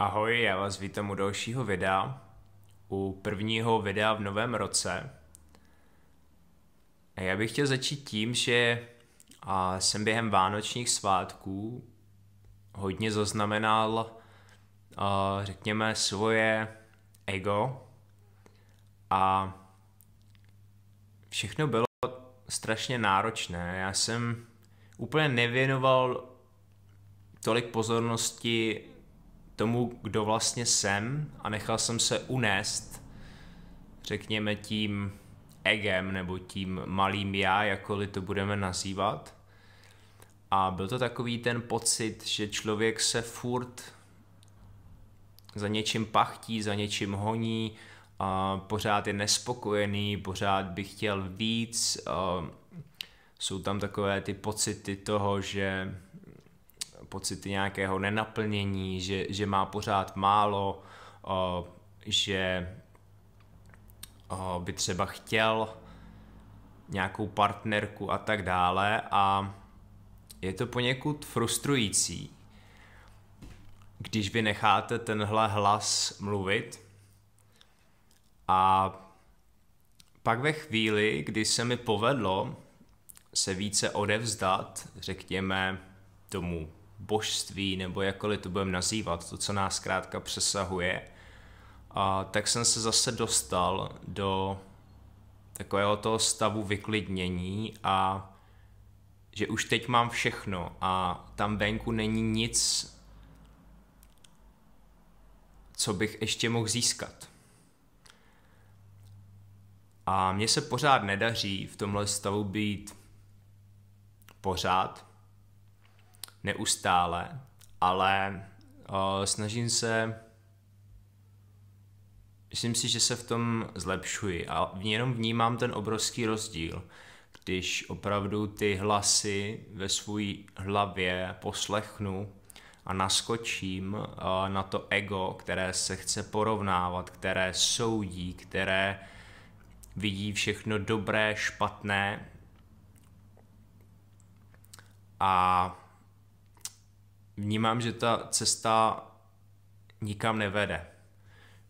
Ahoj, já vás vítám u dalšího videa, u prvního videa v novém roce. A já bych chtěl začít tím, že a jsem během vánočních svátků hodně zaznamenal, a řekněme, svoje ego a všechno bylo strašně náročné. Já jsem úplně nevěnoval tolik pozornosti tomu, kdo vlastně jsem a nechal jsem se unést, řekněme tím egem nebo tím malým já, jakkoliv to budeme nazývat. A byl to takový ten pocit, že člověk se furt za něčím pachtí, za něčím honí, a pořád je nespokojený, pořád by chtěl víc. A jsou tam takové ty pocity toho, že pocity nějakého nenaplnění, že, že má pořád málo, o, že o, by třeba chtěl nějakou partnerku a tak dále a je to poněkud frustrující, když vy necháte tenhle hlas mluvit a pak ve chvíli, kdy se mi povedlo se více odevzdat, řekněme, tomu božství, nebo jakkoliv to budeme nazývat, to, co nás zkrátka přesahuje, a tak jsem se zase dostal do takového toho stavu vyklidnění a že už teď mám všechno a tam venku není nic, co bych ještě mohl získat. A mně se pořád nedaří v tomhle stavu být pořád, neustále, ale o, eh, snažím se, myslím si, že se v tom zlepšuji a jenom vnímám ten obrovský rozdíl, když opravdu ty hlasy ve svůj hlavě poslechnu a naskočím o, eh, na to ego, které se chce porovnávat, které soudí, které vidí všechno dobré, špatné a vnímám, že ta cesta nikam nevede.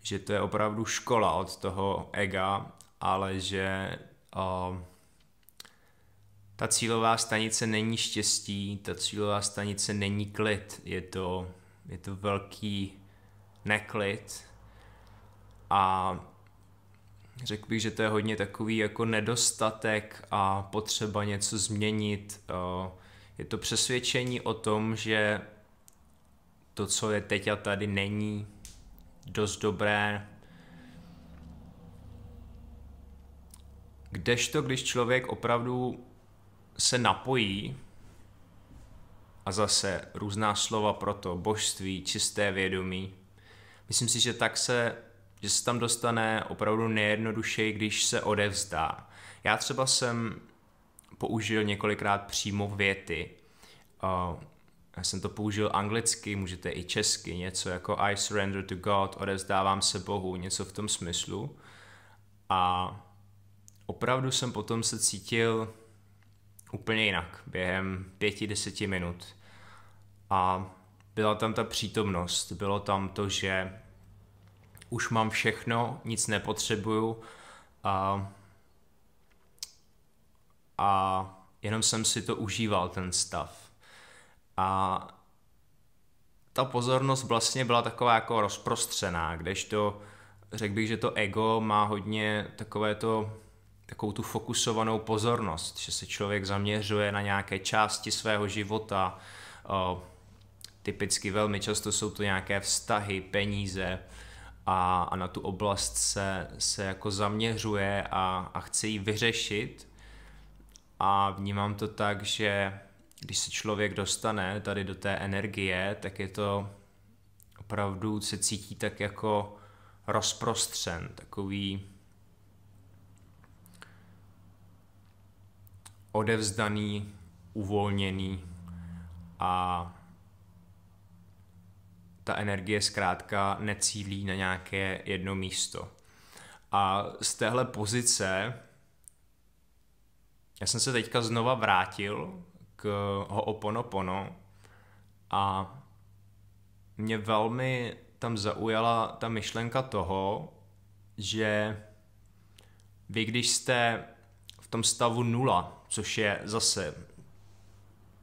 Že to je opravdu škola od toho ega, ale že uh, ta cílová stanice není štěstí, ta cílová stanice není klid, je to, je to velký neklid a řekl bych, že to je hodně takový jako nedostatek a potřeba něco změnit. Je to přesvědčení o tom, že to, co je teď a tady, není dost dobré. Kdežto, když člověk opravdu se napojí, a zase různá slova pro to, božství, čisté vědomí, myslím si, že tak se, že se tam dostane opravdu nejjednodušeji, když se odevzdá. Já třeba jsem použil několikrát přímo věty, já jsem to použil anglicky, můžete i česky, něco jako I surrender to God, odevzdávám se Bohu, něco v tom smyslu. A opravdu jsem potom se cítil úplně jinak během pěti, deseti minut. A byla tam ta přítomnost, bylo tam to, že už mám všechno, nic nepotřebuju a, a jenom jsem si to užíval, ten stav a ta pozornost vlastně byla taková jako rozprostřená, kdežto řekl bych, že to ego má hodně takové to, takovou tu fokusovanou pozornost, že se člověk zaměřuje na nějaké části svého života, o, typicky velmi často jsou to nějaké vztahy, peníze a, a na tu oblast se, se jako zaměřuje a, a chce ji vyřešit a vnímám to tak, že když se člověk dostane tady do té energie, tak je to opravdu se cítí tak jako rozprostřen, takový odevzdaný, uvolněný a ta energie zkrátka necílí na nějaké jedno místo. A z téhle pozice já jsem se teďka znova vrátil k eh, Ho'oponopono a mě velmi tam zaujala ta myšlenka toho, že vy když jste v tom stavu nula, což je zase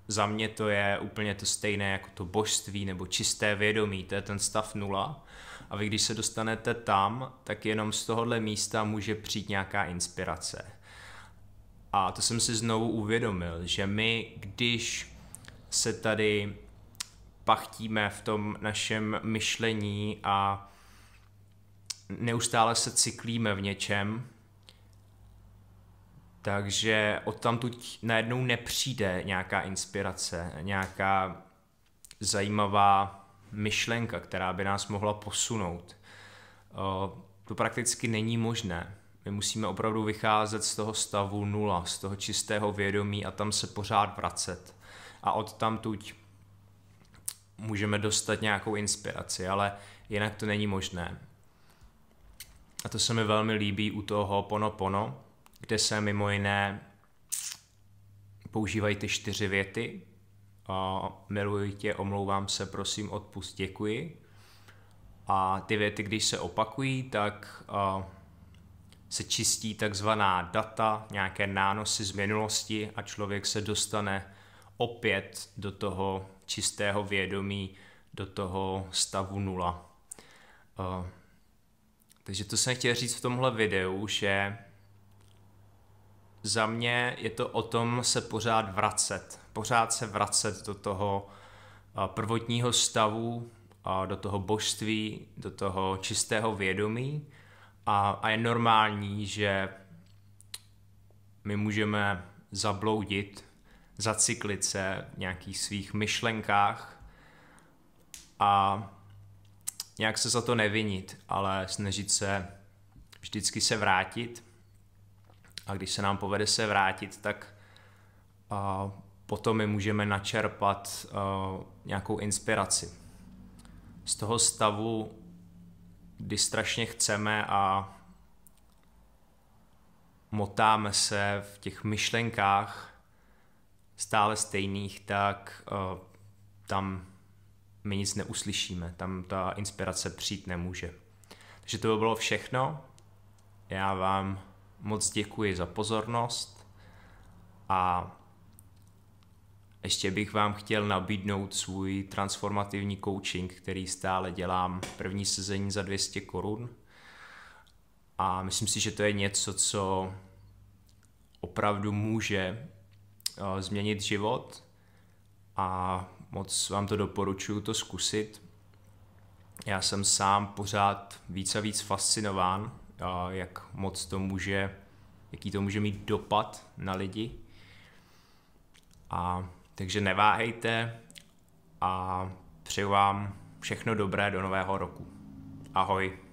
za mě to je úplně to stejné jako to božství nebo čisté vědomí, to je ten stav nula. A vy když se dostanete tam, tak jenom z tohohle místa může přijít nějaká inspirace. A to jsem si znovu uvědomil, že my, když se tady pachtíme v tom našem myšlení a neustále se cyklíme v něčem, takže odtamtud najednou nepřijde nějaká inspirace, nějaká zajímavá myšlenka, která by nás mohla posunout. To prakticky není možné. My musíme opravdu vycházet z toho stavu nula, z toho čistého vědomí a tam se pořád vracet. A od tamtuť můžeme dostat nějakou inspiraci, ale jinak to není možné. A to se mi velmi líbí u toho Pono Pono, kde se mimo jiné používají ty čtyři věty. A miluji tě, omlouvám se, prosím, odpust, děkuji. A ty věty, když se opakují, tak se čistí takzvaná data, nějaké nánosy z minulosti a člověk se dostane opět do toho čistého vědomí, do toho stavu nula. Uh, takže to jsem chtěl říct v tomhle videu, že za mě je to o tom se pořád vracet. Pořád se vracet do toho eh, prvotního stavu, do toho božství, do toho čistého vědomí, a, a je normální, že my můžeme zabloudit, zacyklit se v nějakých svých myšlenkách a nějak se za to nevinit, ale snažit se vždycky se vrátit. A když se nám povede se vrátit, tak a potom my můžeme načerpat a, nějakou inspiraci. Z toho stavu kdy strašně chceme a motáme se v těch myšlenkách stále stejných, tak uh, tam my nic neuslyšíme, tam ta inspirace přijít nemůže. Takže to by bylo všechno. Já vám moc děkuji za pozornost a ještě bych vám chtěl nabídnout svůj transformativní coaching, který stále dělám. První sezení za 200 korun. A myslím si, že to je něco, co opravdu může eh, změnit život a moc vám to doporučuju to zkusit. Já jsem sám pořád víc a víc fascinován, eh, jak moc to může, jaký to může mít dopad na lidi. A takže neváhejte a přeju vám všechno dobré do nového roku. Ahoj.